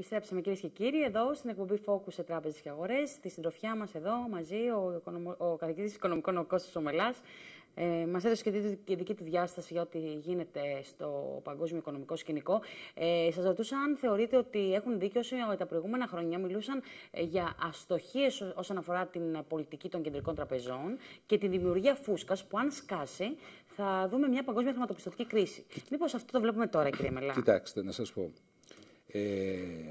Επιστρέψαμε κυρίες και κύριοι εδώ στην εκπομπή Focus σε Τράπεζες και Αγορές. Στη συντροφιά μας εδώ μαζί ο, οικονομο... ο καθηγητής Οικονομικών ο Κώστας Ομελάς. Ε, μας έδωσε και τη δική του διάσταση για ό,τι γίνεται στο παγκόσμιο οικονομικό σκηνικό. Ε, Σας ρωτούσα αν θεωρείτε ότι έχουν δίκιο όσοι τα προηγούμενα χρόνια μιλούσαν ε, για αστοχίες όσον αφορά την πολιτική των κεντρικών τραπεζών και τη δημιουργία φούσκας που, αν σκάσει, θα δούμε μια παγκόσμια χρηματοπιστωτική κρίση. Μήπως αυτό το βλέπουμε τώρα, κύριε Μελά. Κοιτάξτε, να σας πω. Ε,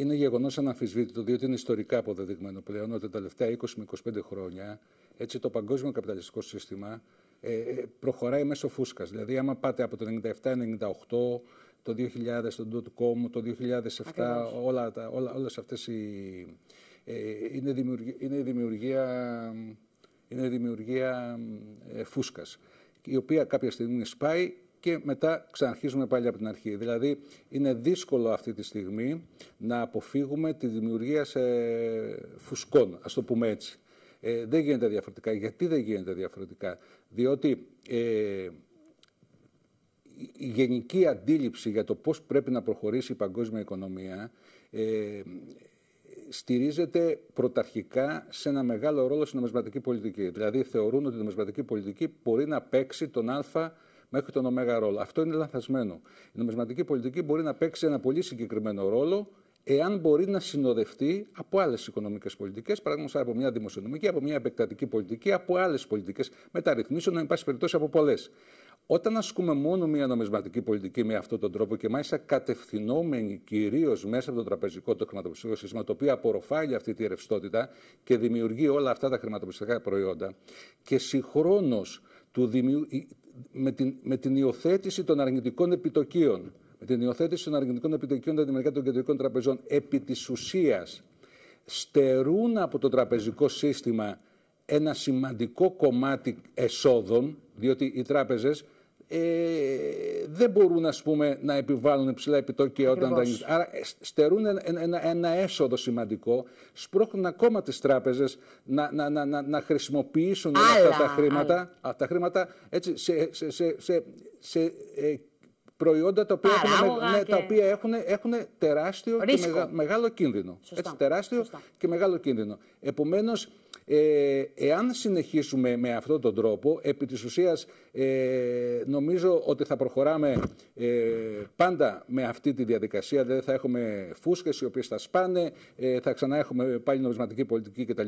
είναι γεγονός αναμφισβήτητο, διότι είναι ιστορικά αποδεδειγμένο πλέον ότι τα τελευταία 20 με 25 χρόνια έτσι, το παγκόσμιο καπιταλιστικό σύστημα ε, ε, προχωράει μέσω φούσκας. Δηλαδή, άμα πάτε από το 97-98, το 2000, το dot-com, το 2007, όλα, τα, όλα, όλες αυτές οι, ε, είναι, δημιουργία, είναι δημιουργία, είναι δημιουργία η οποία κάποια στιγμή σπάει και μετά ξαναρχίζουμε πάλι από την αρχή. Δηλαδή, είναι δύσκολο αυτή τη στιγμή να αποφύγουμε τη δημιουργία σε φουσκών, ας το πούμε έτσι. Ε, δεν γίνεται διαφορετικά. Γιατί δεν γίνεται διαφορετικά, Διότι ε, η γενική αντίληψη για το πώς πρέπει να προχωρήσει η παγκόσμια οικονομία ε, στηρίζεται πρωταρχικά σε ένα μεγάλο ρόλο στην νομισματική πολιτική. Δηλαδή θεωρούν ότι η νομισματική πολιτική μπορεί να παίξει τον αλφα μέχρι τον ωμέγα ρόλο. Αυτό είναι λαθασμένο. Η νομισματική πολιτική μπορεί να παίξει ένα πολύ συγκεκριμένο ρόλο εάν μπορεί να συνοδευτεί από άλλες οικονομικές πολιτικές, παραδείγματο από μια δημοσιονομική, από μια επεκτατική πολιτική, από άλλες πολιτικές μεταρρυθμίσεων, να πάση περιπτώσει από πολλές. Όταν ασκούμε μόνο μια νομισματική πολιτική με αυτόν τον τρόπο και μάλιστα κατευθυνόμενη κυρίως μέσα από το τραπεζικό το χρηματοπιστωτικό σύστημα, το οποίο απορροφάει αυτή τη ρευστότητα και δημιουργεί όλα αυτά τα χρηματοπιστωτικά προϊόντα και συγχρόνως του δημιου... με, την, με την υιοθέτηση των αρνητικών επιτοκίων. Με την υιοθέτηση των αρνητικών επιτοκίων τα των κεντρικών τραπεζών επί της ουσίας στερούν από το τραπεζικό σύστημα ένα σημαντικό κομμάτι εσόδων, διότι οι τράπεζες ε, δεν μπορούν ας πούμε, να επιβάλλουν υψηλά επιτόκια όταν τα Άρα ε, στερούν ένα, ένα, ένα, έσοδο σημαντικό, σπρώχνουν ακόμα τις τράπεζες να, να, να, να, να χρησιμοποιήσουν αυτά τα χρήματα, αυτά τα χρήματα έτσι, σε, σε, σε, σε, σε ε, προϊόντα τα οποία, έχουν, τα οποία έχουν, έχουν τεράστιο και μεγάλο κίνδυνο. Σωστά. Έτσι, τεράστιο και μεγάλο κίνδυνο. Επομένως, ε, εάν συνεχίσουμε με αυτόν τον τρόπο, επί της ουσίας ε, νομίζω ότι θα προχωράμε ε, πάντα με αυτή τη διαδικασία, δηλαδή θα έχουμε φούσκες οι οποίες θα σπάνε, ε, θα ξανά έχουμε πάλι νομισματική πολιτική κτλ.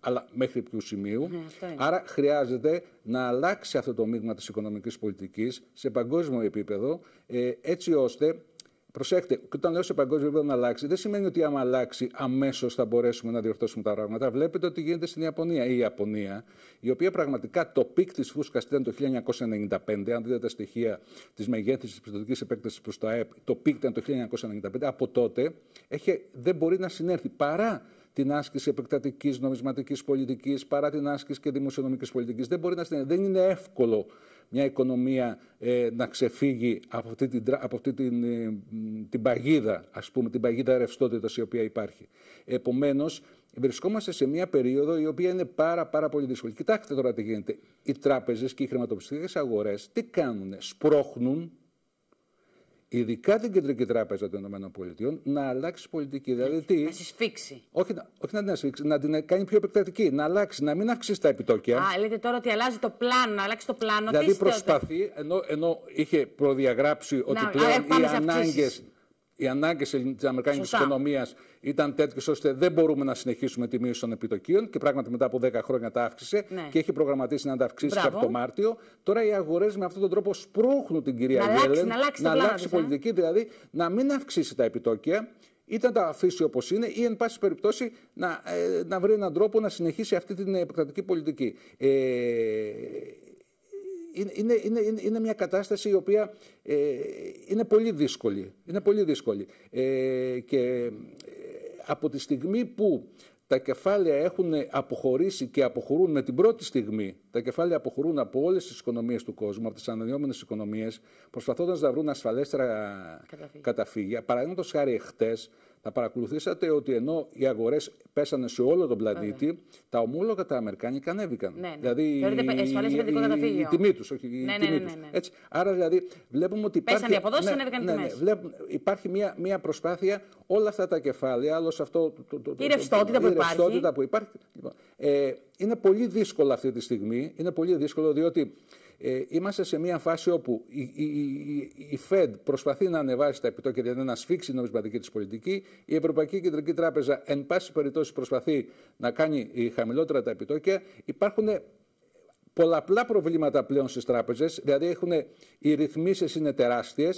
Αλλά μέχρι ποιου σημείου. Ναι, Άρα χρειάζεται να αλλάξει αυτό το μείγμα της οικονομικής πολιτικής σε παγκόσμιο επίπεδο, έτσι ώστε Προσέχτε, όταν λέω σε παγκόσμιο επίπεδο να αλλάξει, δεν σημαίνει ότι άμα αλλάξει αμέσως θα μπορέσουμε να διορθώσουμε τα πράγματα. Βλέπετε ότι γίνεται στην Ιαπωνία. Η Ιαπωνία, η οποία πραγματικά το πικ της φούσκας ήταν το 1995, αν δείτε τα στοιχεία της μεγέθυνσης της πιστοτικής επέκτασης προς το ΑΕΠ, το πικ ήταν το 1995. Από τότε έχει, δεν μπορεί να συνέρθει παρά την άσκηση επεκτατικής νομισματικής πολιτικής, παρά την άσκηση και δημοσιονομικής πολιτικής. Δεν μπορεί να συνέρθει. Δεν είναι εύκολο μια οικονομία ε, να ξεφύγει από αυτή, την, από την, ε, την παγίδα, ας πούμε, την παγίδα ρευστότητας η οποία υπάρχει. Επομένως, βρισκόμαστε σε μια περίοδο η οποία είναι πάρα, πάρα πολύ δύσκολη. Κοιτάξτε τώρα τι γίνεται. Οι τράπεζες και οι χρηματοπιστωτικές αγορές τι κάνουν, σπρώχνουν ειδικά την Κεντρική Τράπεζα των ΗΠΑ, να αλλάξει πολιτική. Δηλαδή Να συσφίξει. Όχι, όχι να την σφίξει, να την κάνει πιο επεκτατική, να αλλάξει, να μην αυξήσει τα επιτόκια. Α, λέτε τώρα ότι αλλάζει το πλάνο, να αλλάξει το πλάνο. Δηλαδή προσπαθεί, ενώ, ενώ είχε προδιαγράψει ότι πλέον ε, οι ανάγκες οι ανάγκες της Αμερικάνικη οικονομίας ήταν τέτοιες ώστε δεν μπορούμε να συνεχίσουμε τη μείωση των επιτοκίων και πράγματι μετά από 10 χρόνια τα αύξησε ναι. και έχει προγραμματίσει να τα αυξήσει από το Μάρτιο. Τώρα οι αγορές με αυτόν τον τρόπο σπρώχνουν την κυρία Γκέλεν να αλλάξει, να αλλάξει, να αλλάξει πολιτική, ε. δηλαδή να μην αυξήσει τα επιτόκια ή να τα αφήσει όπως είναι, ή εν πάση περιπτώσει να, ε, να βρει έναν τρόπο να συνεχίσει αυτή την επικρατική πολιτική. Ε, είναι, μια κατάσταση η οποία ε, είναι πολύ δύσκολη. Είναι πολύ δύσκολη. Ε, και ε, από τη στιγμή που τα κεφάλαια έχουν αποχωρήσει και αποχωρούν με την πρώτη στιγμή. Τα κεφάλαια αποχωρούν από όλες τις οικονομίες του κόσμου, από τις αναδυόμενε οικονομίες, προσπαθώντας να βρουν ασφαλέστερα καταφύγια. παραδείγματος χάρη, χτες, θα παρακολουθήσατε ότι ενώ οι αγορές πέσανε σε όλο τον πλανήτη, τα ομόλογα τα αμερικάνικα ανέβηκαν. Ναι, ναι. Δηλαδή. Θεωρείται ασφαλέ επενδυτικό καταφύγιο. Η τιμή τους, όχι ναι, ναι, ναι, ναι, Έτσι. Άρα δηλαδή βλέπουμε ότι. Υπάρχει, Πέσανε οι αποδόσεις, ναι, ανέβηκαν ναι, ναι, βλέπουμε, Υπάρχει μια, μια προσπάθεια όλα αυτά τα κεφάλαια, όλο αυτό. Το, το, το, η ρευστότητα που υπάρχει. Ρευστότητα που υπάρχει. ε, είναι πολύ δύσκολο αυτή τη στιγμή. Είναι πολύ δύσκολο διότι ε, είμαστε σε μια φάση όπου η, ΦΕΔ προσπαθεί να ανεβάσει τα επιτόκια δηλαδή να σφίξει η νομισματική της πολιτική. Η Ευρωπαϊκή Κεντρική Τράπεζα, εν πάση περιπτώσει, προσπαθεί να κάνει χαμηλότερα τα επιτόκια. Υπάρχουν πολλαπλά προβλήματα πλέον στις τράπεζες, δηλαδή έχουν, οι ρυθμίσεις είναι τεράστιες.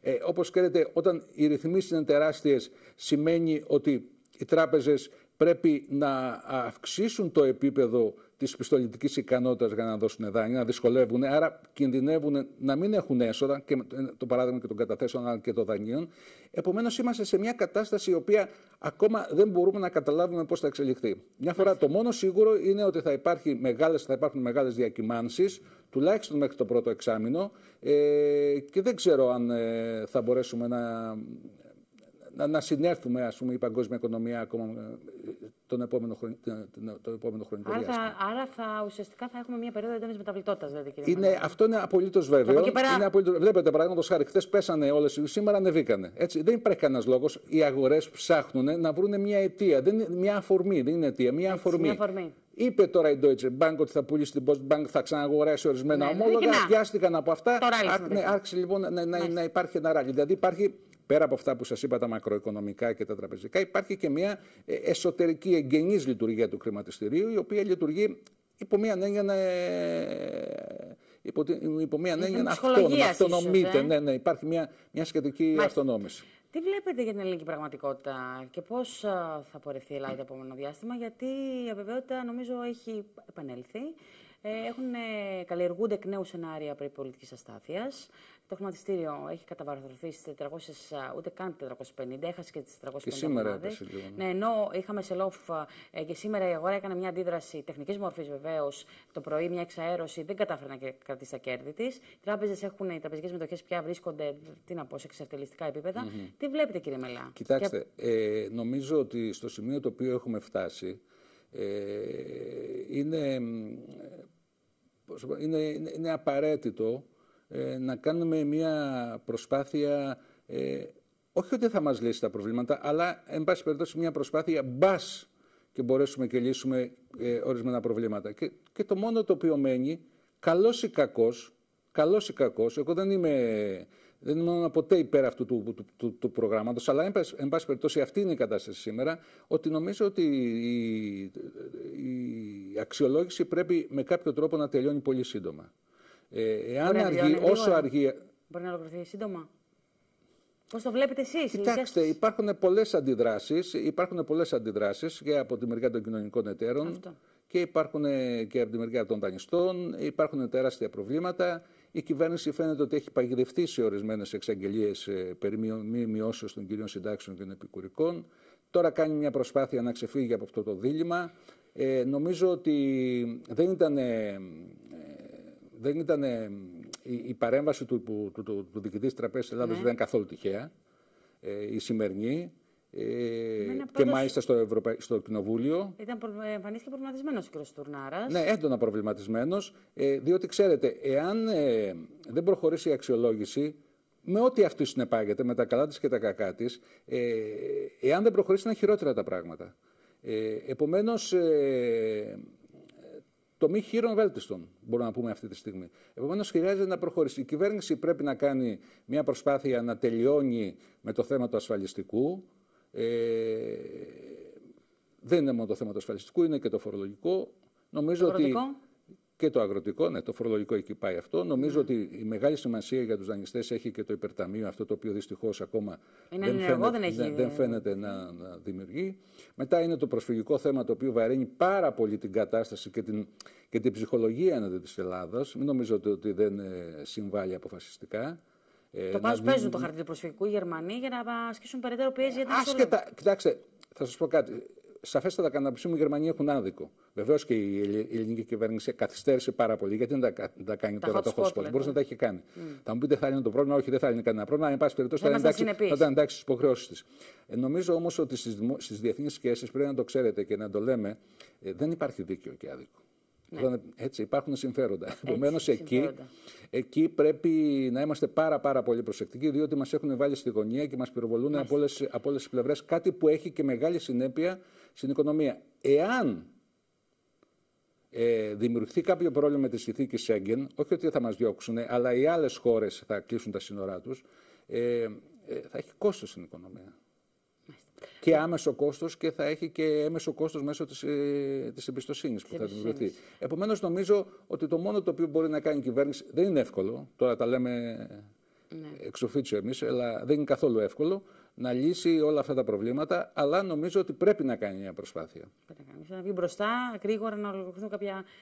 Ε, Όπως ξέρετε, όταν οι ρυθμίσεις είναι τεράστιες, σημαίνει ότι οι τράπεζες πρέπει να αυξήσουν το επίπεδο της πιστολιτικής ικανότητας για να δώσουν δάνεια, να δυσκολεύουν. Άρα κινδυνεύουν να μην έχουν έσοδα, και ε, το παράδειγμα και των καταθέσεων αλλά και των δανείων. Επομένως, είμαστε σε μια κατάσταση η οποία ακόμα δεν μπορούμε να καταλάβουμε πώς θα εξελιχθεί. Μια φορά, το μόνο σίγουρο είναι ότι θα, υπάρχει μεγάλες, θα υπάρχουν μεγάλες διακυμάνσεις, τουλάχιστον μέχρι το πρώτο εξάμεινο, ε, και δεν ξέρω αν ε, θα μπορέσουμε να να, να συνέρθουμε, ας πούμε, η παγκόσμια οικονομία ακόμα ε, τον επόμενο, επόμενο χρονικό άρα διάστημα. Θα, άρα θα, ουσιαστικά θα έχουμε μια περίοδο έντονη μεταβλητότητας, δηλαδή, κύριε είναι, Αυτό είναι απολύτως βέβαιο. Πέρα... Είναι απολύτως... Βλέπετε, παραδείγματο χάρη, χθες πέσανε όλες, σήμερα ανεβήκανε. Έτσι, δεν υπάρχει κανένας λόγος. Οι αγορές ψάχνουν να βρουν μια αιτία. Δεν είναι, μια αφορμή, δεν είναι αιτία, μια αφορμή. Μια αφορμή. Είπε τώρα η Deutsche Bank ότι θα πουλήσει την Postbank, θα ξαναγοράσει ορισμένα ναι, ναι, ναι ομόλογα. Βιάστηκαν από αυτά. Ναι, άρχισε λοιπόν να, να, να υπάρχει ένα ράλι. Δηλαδή υπάρχει πέρα από αυτά που σας είπα τα μακροοικονομικά και τα τραπεζικά, υπάρχει και μια ε, εσωτερική εγγενής λειτουργία του χρηματιστηρίου, η οποία λειτουργεί υπό μια έννοια να. Ε, υπό, έννοια να αυτονομείται. Ε. Ναι, ναι, υπάρχει μια, μια σχετική Μάλιστα. αυτονόμηση. Τι βλέπετε για την ελληνική πραγματικότητα και πώς θα πορευτεί η Ελλάδα το επόμενο διάστημα, γιατί η αβεβαιότητα νομίζω έχει επανέλθει. Ε, έχουν, ε, καλλιεργούνται εκ νέου σενάρια περί πολιτικής αστάθειας. Το χρηματιστήριο έχει καταβαρθρωθεί στις 400, ούτε καν 450, έχασε και τις 450. Και σήμερα έπεσε λίγο. Ναι. ναι, ενώ είχαμε σε λόφ ε, και σήμερα η αγορά έκανε μια αντίδραση τεχνικής μορφής βεβαίως το πρωί, μια εξαέρωση, δεν κατάφερε να κρατήσει τα κέρδη της. Οι τράπεζες έχουν, οι τραπεζικές μετοχές πια βρίσκονται τι να πω, σε εξαρτηλιστικά επίπεδα. Mm Τι βλέπετε, κύριε Μελά. Κοιτάξτε, ε, νομίζω ότι στο σημείο το οποίο έχουμε φτάσει. Ε, είναι είναι, είναι, είναι απαραίτητο ε, να κάνουμε μια προσπάθεια, ε, όχι ότι θα μας λύσει τα προβλήματα, αλλά εν πάση περιπτώσει μια προσπάθεια μπας και μπορέσουμε και λύσουμε ε, ορισμένα προβλήματα. Και, το μόνο το οποίο μένει, καλός ή κακός, καλός ή κακός, εγώ δεν είμαι, δεν ήμουν ποτέ υπέρ αυτού του, του, προγράμματος, αλλά εν πάση, εν περιπτώσει αυτή είναι η κατάσταση σήμερα, ότι νομίζω ότι η, η, η αξιολόγηση πρέπει με κάποιο τρόπο να τελειώνει πολύ σύντομα. Ε, εάν αργεί, όσο αργεί. Μπορεί να ολοκληρωθεί σύντομα. Πώς το βλέπετε εσείς, Κοιτάξτε, εσείς... υπάρχουν πολλές αντιδράσεις. Υπάρχουν πολλές αντιδράσεις και από τη μεριά των κοινωνικών εταίρων και υπάρχουν ε, και από τη μεριά των δανειστών. Υπάρχουν τεράστια προβλήματα. Η κυβέρνηση φαίνεται ότι έχει παγιδευτεί σε ορισμένες εξαγγελίες ε, περί μη μειώσεως των κυρίων συντάξεων και των επικουρικών. Τώρα κάνει μια προσπάθεια να ξεφύγει από αυτό το δίλημα. Ε, νομίζω ότι δεν ήταν, ε, δεν ήταν ε, η, παρέμβαση του, του, του, του, του διοικητή Τραπέζη ναι. δεν ήταν καθόλου τυχαία. Ε, η σημερινή. και μάλιστα στο, Ευρωπα... στο Κοινοβούλιο. Ήταν προ... εμφανίστηκε προβληματισμένος ο κ. Τουρνάρας. Ναι, έντονα προβληματισμένος. διότι ξέρετε, εάν δεν προχωρήσει η αξιολόγηση, με ό,τι αυτή συνεπάγεται, με τα καλά της και τα κακά της, εάν δεν προχωρήσει, είναι χειρότερα τα πράγματα. Ε, επομένως, ε, το μη χείρον βέλτιστον, μπορούμε να πούμε αυτή τη στιγμή. Επομένως, χρειάζεται να προχωρήσει. Η κυβέρνηση πρέπει να κάνει μια προσπάθεια να τελειώνει με το θέμα του ασφαλιστικού. Ε, δεν είναι μόνο το θέμα του ασφαλιστικού, είναι και το φορολογικό. Νομίζω το ότι και το αγροτικό, ναι, το φορολογικό εκεί πάει αυτό. Νομίζω ναι. ότι η μεγάλη σημασία για τους δανειστές έχει και το υπερταμείο, αυτό το οποίο δυστυχώς ακόμα δεν, φαίνεται, δεν, δεν, να, να δημιουργεί. Μετά είναι το προσφυγικό θέμα, το οποίο βαραίνει πάρα πολύ την κατάσταση και την, και την ψυχολογία εναντί της Ελλάδας. Μην νομίζω ότι δεν ε, συμβάλλει αποφασιστικά. Ε, το πάντω παίζουν το χαρτί του προσφυγικού οι Γερμανοί για να ασκήσουν περαιτέρω πίεση ε, για την Άσχετα, κοιτάξτε, θα σας πω κάτι σαφέστατα τα την μου, η Γερμανία έχουν άδικο. Βεβαίως και η ελληνική κυβέρνηση καθυστέρησε πάρα πολύ. Γιατί δεν τα, τα κάνει τα τώρα το Μπορούσε να τα έχει κάνει. Mm. Θα μου πείτε, θα είναι το πρόβλημα. Όχι, δεν θα είναι κανένα πρόβλημα. Αν πάση περιπτώσει, θα, εντάξει, θα ήταν εντάξει τι υποχρεώσεις της. Ε, νομίζω όμως ότι στις διεθνείς σχέσεις πρέπει να το ξέρετε και να το λέμε, ε, δεν υπάρχει δίκαιο και άδικο. Ναι. Έτσι, υπάρχουν συμφέροντα. Επομένως, εκεί, εκεί πρέπει να είμαστε πάρα, πάρα πολύ προσεκτικοί, διότι μας έχουν βάλει στη γωνία και μας πυροβολούν από όλες τις πλευρές. Κάτι που έχει και μεγάλη συνέπεια στην οικονομία. Εάν ε, δημιουργηθεί κάποιο πρόβλημα με τη συνθήκη Σέγγεν, όχι ότι θα μας διώξουν, αλλά οι άλλες χώρες θα κλείσουν τα σύνορά τους, ε, ε, θα έχει κόστος στην οικονομία. Και άμεσο κόστος και θα έχει και έμεσο κόστος μέσω της της ε, εμπιστοσύνης που θα δημιουργηθεί. Επομένως, νομίζω ότι το μόνο το οποίο μπορεί να κάνει η κυβέρνηση δεν είναι εύκολο. Τώρα τα λέμε ναι. εξοφίτσιο εμείς, αλλά δεν είναι καθόλου εύκολο να λύσει όλα αυτά τα προβλήματα, αλλά νομίζω ότι πρέπει να κάνει μια προσπάθεια. Πρέπει να βγει μπροστά, γρήγορα να ολοκληρωθούν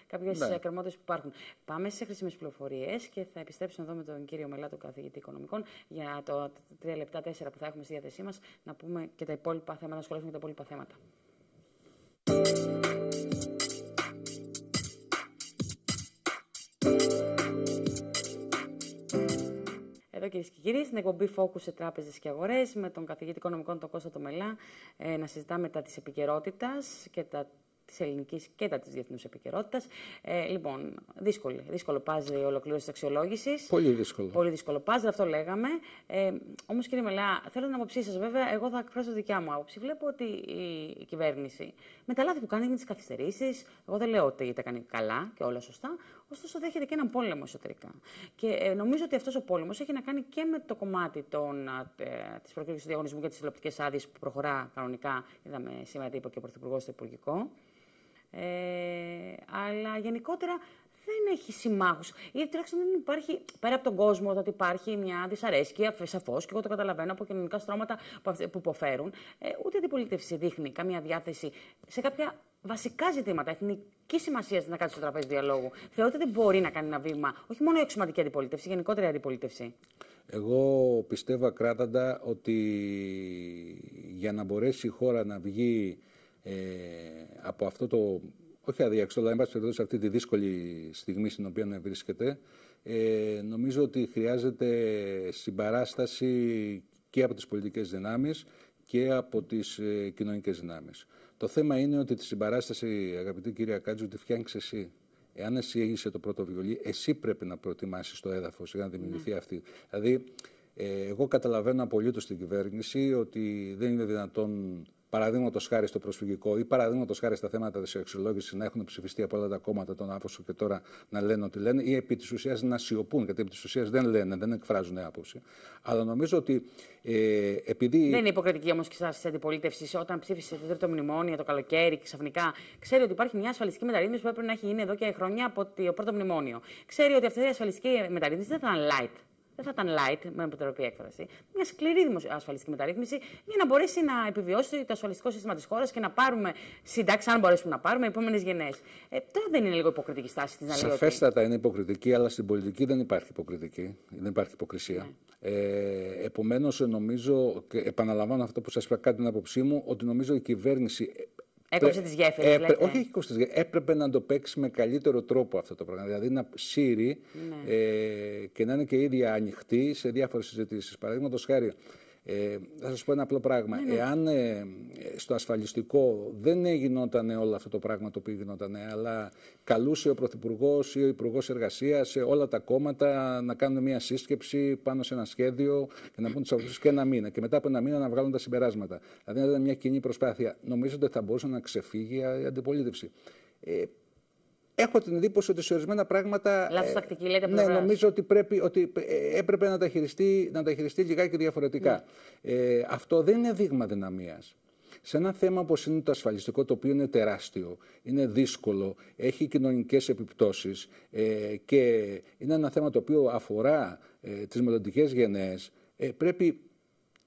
κάποιες ναι. που υπάρχουν. Πάμε σε χρήσιμες πληροφορίες και θα επιστρέψουμε εδώ με τον κύριο Μελά, καθηγητή οικονομικών, για τα 3 λεπτά 4 που θα έχουμε στη διάθεσή μας, να πούμε και τα υπόλοιπα θέματα, να τα υπόλοιπα θέματα. κυρίες και κύριοι, στην εκπομπή Focus σε Τράπεζες και Αγορές με τον καθηγητή οικονομικών τον Κώστα Τομελά ε, να συζητάμε τα της επικαιρότητας και τα της ελληνικής και τα της διεθνούς επικαιρότητας. Ε, λοιπόν, δύσκολη, δύσκολο παζλ η ολοκλήρωσης της αξιολόγησης. Πολύ δύσκολο. Πολύ δύσκολο παζλ, αυτό λέγαμε. Ε, Όμως, κύριε Μελά, θέλω την άποψή σας, βέβαια, εγώ θα εκφράσω δικιά μου άποψη. Βλέπω ότι η κυβέρνηση με τα λάθη που κάνει με τις καθυστερήσεις, εγώ δεν λέω ότι τα κάνει καλά και όλα σωστά, ωστόσο δέχεται και έναν πόλεμο εσωτερικά. Και ε, νομίζω ότι αυτός ο πόλεμος έχει να κάνει και με το κομμάτι ε, της προκήρυξης του διαγωνισμού για τις τηλεοπτικές άδειες που προχωρά κανονικά. Είδαμε σήμερα τι είπε και ο Πρωθυπουργός στο Υπουργικό. Ε, αλλά γενικότερα δεν έχει συμμάχους. Ή τουλάχιστον δεν υπάρχει, πέρα από τον κόσμο, ότι υπάρχει μια δυσαρέσκεια, σαφώς, και εγώ το καταλαβαίνω από κοινωνικά στρώματα που υποφέρουν. Ε, ούτε γιατί αντιπολίτευση δείχνει καμία διάθεση σε κάποια βασικά ζητήματα εθνικής σημασίας να κάτσει στο τραπέζι διαλόγου. Θεωρώ ότι δεν μπορεί να κάνει ένα βήμα, όχι μόνο η εξωματική αντιπολίτευση, γενικότερα η αντιπολίτευση. Εγώ πιστεύω πιστευω ακράδαντα ότι για να μπορέσει η χώρα να βγει ε, από αυτό το, όχι αδιάξιο, αλλά εν πάση αυτή τη δύσκολη στιγμή στην οποία βρίσκεται, ε, νομίζω ότι χρειάζεται συμπαράσταση και από τις πολιτικές δυνάμεις και από τις ε, κοινωνικές δυνάμεις. Το θέμα είναι ότι τη συμπαράσταση, αγαπητή κυρία Κάτζου, τη φτιάχνεις εσύ. Εάν εσύ είσαι το πρώτο βιολί, εσύ πρέπει να προετοιμάσεις το έδαφος για να δημιουργηθεί ναι. αυτή. Δηλαδή, ε, εγώ καταλαβαίνω απολύτως την κυβέρνηση ότι δεν είναι δυνατόν παραδείγματος χάρη στο προσφυγικό ή παραδείγματος χάρη στα θέματα της αξιολόγηση να έχουν ψηφιστεί από όλα τα κόμματα τον άφοσο και τώρα να λένε ότι λένε, ή επί της ουσίας να σιωπούν, γιατί επί της ουσίας δεν λένε, δεν εκφράζουν άποψη. Αλλά νομίζω ότι ε, επειδή. Δεν είναι υποκριτική όμως και εσάς της αντιπολίτευσης. Όταν ψήφισε το τρίτο μνημόνιο το καλοκαίρι, ξαφνικά ξέρει ότι υπάρχει μια ασφαλιστική μεταρρύθμιση που έπρεπε να έχει γίνει εδώ και χρόνια από το πρώτο μνημόνιο. Ξέρει ότι αυτή η ασφαλιστική μεταρρύθμιση δεν θα ήταν light δεν θα ήταν light, με επιτροπή έκφραση, μια σκληρή ασφαλιστική μεταρρύθμιση για να μπορέσει να επιβιώσει το ασφαλιστικό σύστημα της χώρας και να πάρουμε συντάξει, αν μπορέσουμε να πάρουμε, επόμενες γενναίε. Ε, τώρα δεν είναι λίγο υποκριτική στάση της να Σαφέστατα είναι υποκριτική, αλλά στην πολιτική δεν υπάρχει υποκριτική. Δεν υπάρχει υποκρισία. Ναι. Ε, Επομένως, νομίζω, και επαναλαμβάνω αυτό που σας είπα, κάτι την άποψή μου, ότι νομίζω η κυβέρνηση Έκοψε τις γέφυρες. Έπρε... όχι, έχει κόψει τις γέφυρες. Έπρεπε να το παίξει με καλύτερο τρόπο αυτό το πράγμα. Δηλαδή να σύρει ναι. ε, και να είναι και ίδια ανοιχτή σε διάφορες συζητήσεις. Παραδείγματος χάρη, ε, θα σας πω ένα απλό πράγμα. Ναι, ναι. Εάν ε, στο ασφαλιστικό δεν γινόταν όλο αυτό το πράγμα το οποίο γινόταν, αλλά καλούσε ο Πρωθυπουργός ή ο Υπουργός Εργασίας σε όλα τα κόμματα να κάνουν μια σύσκεψη πάνω σε ένα σχέδιο και να πούν τι αποφασίσει και ένα μήνα. Και μετά από ένα μήνα να βγάλουν τα συμπεράσματα. Δηλαδή, ήταν μια κοινή προσπάθεια. Νομίζω ότι θα μπορούσε να ξεφύγει η αντιπολίτευση. Ε, Έχω την εντύπωση ότι σε ορισμένα πράγματα. Λάθος ε, τακτική, λέτε Ναι, νομίζω ότι, πρέπει, ότι ε, έπρεπε να τα χειριστεί, να τα χειριστεί λιγάκι διαφορετικά. Ναι. Ε, αυτό δεν είναι δείγμα δυναμίας. Σε ένα θέμα όπως είναι το ασφαλιστικό, το οποίο είναι τεράστιο, είναι δύσκολο, έχει κοινωνικές επιπτώσεις ε, και είναι ένα θέμα το οποίο αφορά ε, τις μελλοντικές γενναίες, ε, πρέπει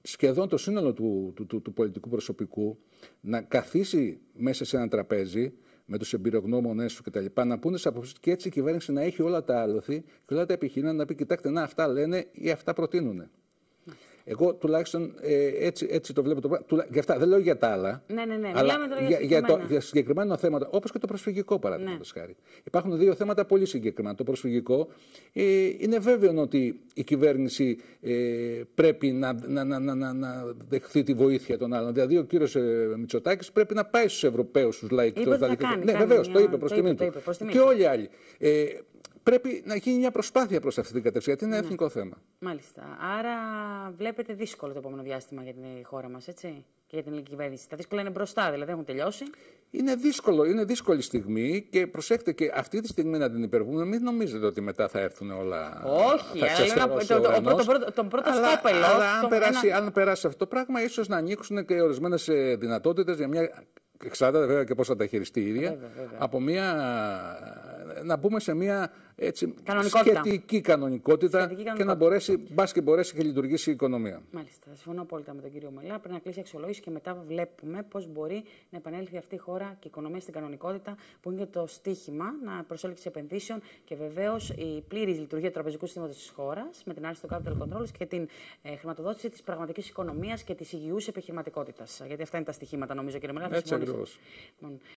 σχεδόν το σύνολο του, του, του πολιτικού προσωπικού να καθίσει μέσα σε ένα τραπέζι με τους εμπειρογνώμονές σου κτλ. Να πούνε σε και έτσι η κυβέρνηση να έχει όλα τα άλοθη και όλα τα επιχειρήματα να πει: Κοιτάξτε, να αυτά λένε ή αυτά προτείνουν. Εγώ τουλάχιστον ε, έτσι, έτσι το βλέπω το πράγμα. Τουλά... Για αυτά δεν λέω για τα άλλα. Ναι, ναι, ναι. Αλλά τώρα για, το, για συγκεκριμένα θέματα, όπως και το προσφυγικό παραδείγματος ναι. χάρη. Υπάρχουν δύο θέματα πολύ συγκεκριμένα. Το προσφυγικό ε, είναι βέβαιο ότι η κυβέρνηση ε, πρέπει να, να, να, να, να δεχθεί τη βοήθεια των άλλων. Δηλαδή, ο κύριος ε, Μητσοτάκης πρέπει να πάει στους Ευρωπαίους, στους λαϊκούς. Ναι, βεβαίως, το είπε προς τη του. Και όλοι οι άλλοι. Ε, πρέπει να γίνει μια προσπάθεια προς αυτή την κατεύθυνση, γιατί είναι ναι. εθνικό θέμα. Μάλιστα. Άρα βλέπετε δύσκολο το επόμενο διάστημα για την χώρα μας, έτσι, και για την ελληνική κυβέρνηση. Τα δύσκολα είναι μπροστά, δηλαδή έχουν τελειώσει. Είναι δύσκολο, είναι δύσκολη στιγμή και προσέξτε και αυτή τη στιγμή να την υπερβούμε. Μην νομίζετε ότι μετά θα έρθουν όλα. Όχι, θα αλλά το, το, το, πρώτο, το πρώτο αλλά, αν, περάσει, αν περάσει αυτό το πράγμα, ίσως να ανοίξουν και ορισμένες δυνατότητες για μια εξάρτητα βέβαια και πώς θα τα χειριστεί η ίδια, βέβαια, από μια, να μπούμε σε μια έτσι, κανονικότητα. σχετική κανονικότητα σχετική και να μπορέσει, μπας και μπορέσει και λειτουργήσει η οικονομία. Μάλιστα. Συμφωνώ απόλυτα με τον κύριο Μελά. Πρέπει να κλείσει η αξιολόγηση και μετά βλέπουμε πώς μπορεί να επανέλθει αυτή η χώρα και η οικονομία στην κανονικότητα, που είναι το στίχημα να προσέλκυση επενδύσεων και βεβαίως η πλήρης λειτουργία του τραπεζικού συστήματος της χώρας με την άρση του capital controls και την ε, χρηματοδότηση της πραγματικής οικονομίας και της υγιούς επιχειρηματικότητας. Γιατί αυτά είναι τα στοιχήματα, νομίζω, κύριε Μελά. Έτσι, Gracias.